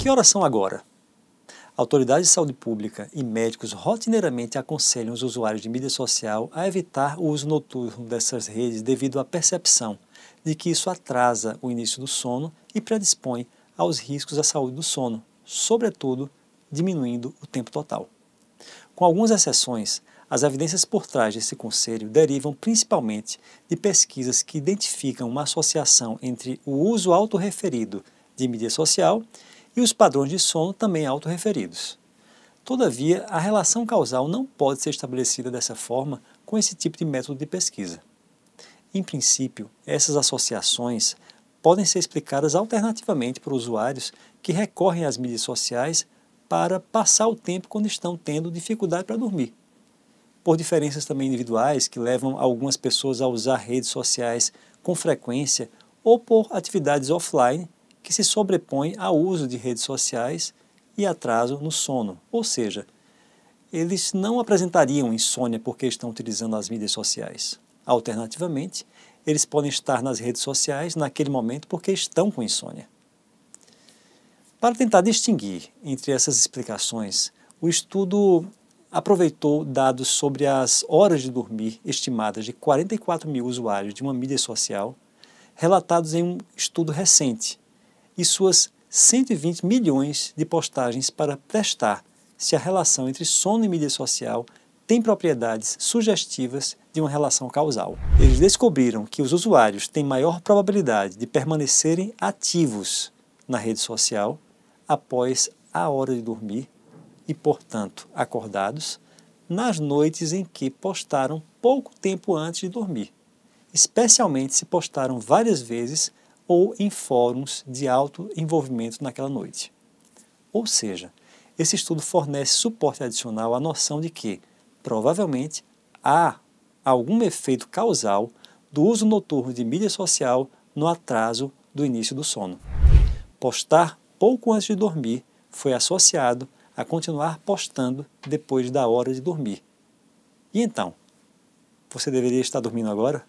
Que horas são agora? Autoridades de saúde pública e médicos rotineiramente aconselham os usuários de mídia social a evitar o uso noturno dessas redes devido à percepção de que isso atrasa o início do sono e predispõe aos riscos à saúde do sono, sobretudo diminuindo o tempo total. Com algumas exceções, as evidências por trás desse conselho derivam principalmente de pesquisas que identificam uma associação entre o uso autorreferido de mídia social e os padrões de sono também autorreferidos. Todavia, a relação causal não pode ser estabelecida dessa forma com esse tipo de método de pesquisa. Em princípio, essas associações podem ser explicadas alternativamente por usuários que recorrem às mídias sociais para passar o tempo quando estão tendo dificuldade para dormir. Por diferenças também individuais que levam algumas pessoas a usar redes sociais com frequência ou por atividades offline que se sobrepõe ao uso de redes sociais e atraso no sono. Ou seja, eles não apresentariam insônia porque estão utilizando as mídias sociais. Alternativamente, eles podem estar nas redes sociais naquele momento porque estão com insônia. Para tentar distinguir entre essas explicações, o estudo aproveitou dados sobre as horas de dormir estimadas de 44 mil usuários de uma mídia social, relatados em um estudo recente, e suas 120 milhões de postagens para testar se a relação entre sono e mídia social tem propriedades sugestivas de uma relação causal. Eles descobriram que os usuários têm maior probabilidade de permanecerem ativos na rede social após a hora de dormir e, portanto, acordados nas noites em que postaram pouco tempo antes de dormir, especialmente se postaram várias vezes ou em fóruns de alto envolvimento naquela noite. Ou seja, esse estudo fornece suporte adicional à noção de que, provavelmente, há algum efeito causal do uso noturno de mídia social no atraso do início do sono. Postar pouco antes de dormir foi associado a continuar postando depois da hora de dormir. E então, você deveria estar dormindo agora?